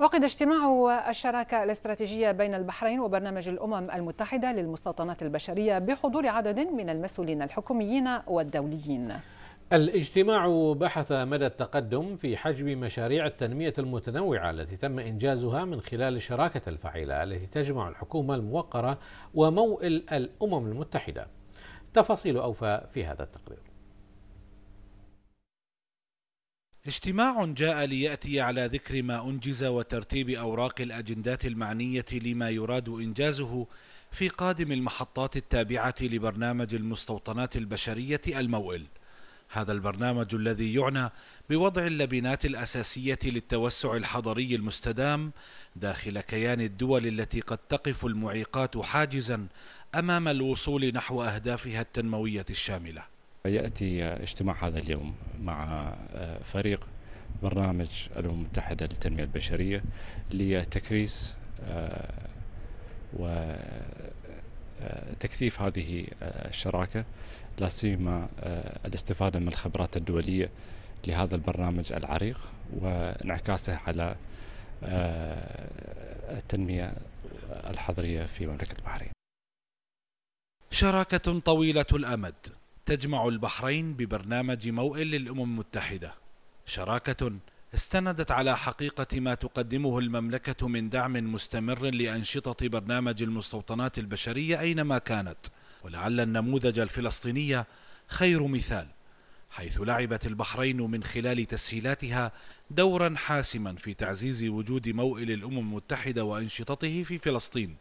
عقد اجتماع الشراكة الاستراتيجية بين البحرين وبرنامج الأمم المتحدة للمستوطنات البشرية بحضور عدد من المسؤولين الحكوميين والدوليين الاجتماع بحث مدى التقدم في حجم مشاريع التنمية المتنوعة التي تم إنجازها من خلال الشراكة الفعيلة التي تجمع الحكومة الموقرة وموئل الأمم المتحدة تفاصيل أوفى في هذا التقرير اجتماع جاء لياتي على ذكر ما انجز وترتيب اوراق الاجندات المعنيه لما يراد انجازه في قادم المحطات التابعه لبرنامج المستوطنات البشريه الموئل هذا البرنامج الذي يعنى بوضع اللبنات الاساسيه للتوسع الحضري المستدام داخل كيان الدول التي قد تقف المعيقات حاجزا امام الوصول نحو اهدافها التنمويه الشامله يأتي اجتماع هذا اليوم مع آه، فريق برنامج الأمم المتحدة للتنمية البشرية لتكريس آه، وتكثيف آه، هذه الشراكة لا سيما الاستفادة من الخبرات الدولية لهذا البرنامج العريق وانعكاسه على التنمية الحضرية في مملكة البحرين شراكة طويلة الأمد تجمع البحرين ببرنامج موئل للأمم المتحدة شراكة استندت على حقيقة ما تقدمه المملكة من دعم مستمر لأنشطة برنامج المستوطنات البشرية أينما كانت ولعل النموذج الفلسطيني خير مثال حيث لعبت البحرين من خلال تسهيلاتها دورا حاسما في تعزيز وجود موئل الأمم المتحدة وأنشطته في فلسطين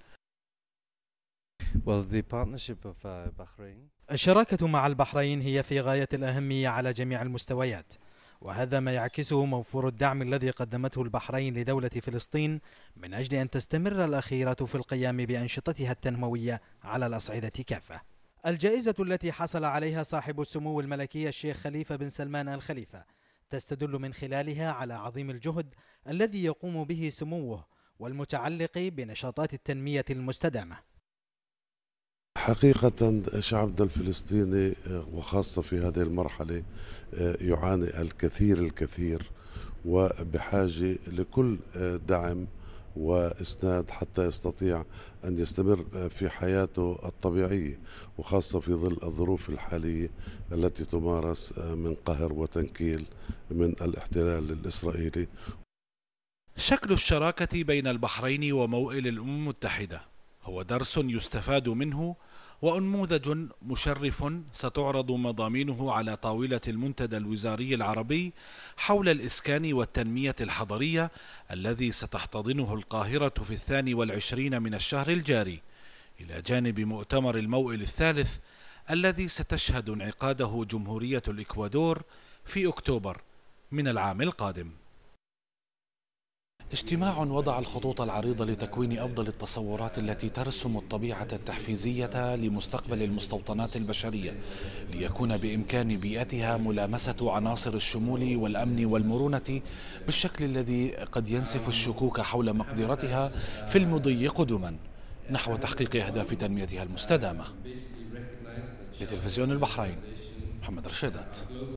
Uh, الشراكة مع البحرين هي في غاية الأهمية على جميع المستويات وهذا ما يعكسه موفور الدعم الذي قدمته البحرين لدولة فلسطين من أجل أن تستمر الأخيرة في القيام بأنشطتها التنموية على الأصعدة كافة الجائزة التي حصل عليها صاحب السمو الملكي الشيخ خليفة بن سلمان الخليفة تستدل من خلالها على عظيم الجهد الذي يقوم به سموه والمتعلق بنشاطات التنمية المستدامة حقيقة شعبنا الفلسطيني آه، وخاصة في هذه المرحلة آه، يعاني الكثير الكثير وبحاجة لكل آه، دعم واسناد حتى يستطيع ان يستمر في حياته الطبيعيه وخاصه في ظل الظروف الحاليه التي تمارس من قهر وتنكيل من الاحتلال الاسرائيلي. شكل الشراكه بين البحرين وموئل الامم المتحده هو درس يستفاد منه وانموذج مشرف ستعرض مضامينه على طاولة المنتدى الوزاري العربي حول الإسكان والتنمية الحضرية الذي ستحتضنه القاهرة في الثاني والعشرين من الشهر الجاري إلى جانب مؤتمر الموئل الثالث الذي ستشهد انعقاده جمهورية الإكوادور في أكتوبر من العام القادم اجتماع وضع الخطوط العريضة لتكوين أفضل التصورات التي ترسم الطبيعة التحفيزية لمستقبل المستوطنات البشرية ليكون بإمكان بيئتها ملامسة عناصر الشمول والأمن والمرونة بالشكل الذي قد ينسف الشكوك حول مقدرتها في المضي قدما نحو تحقيق أهداف تنميتها المستدامة لتلفزيون البحرين محمد رشيدات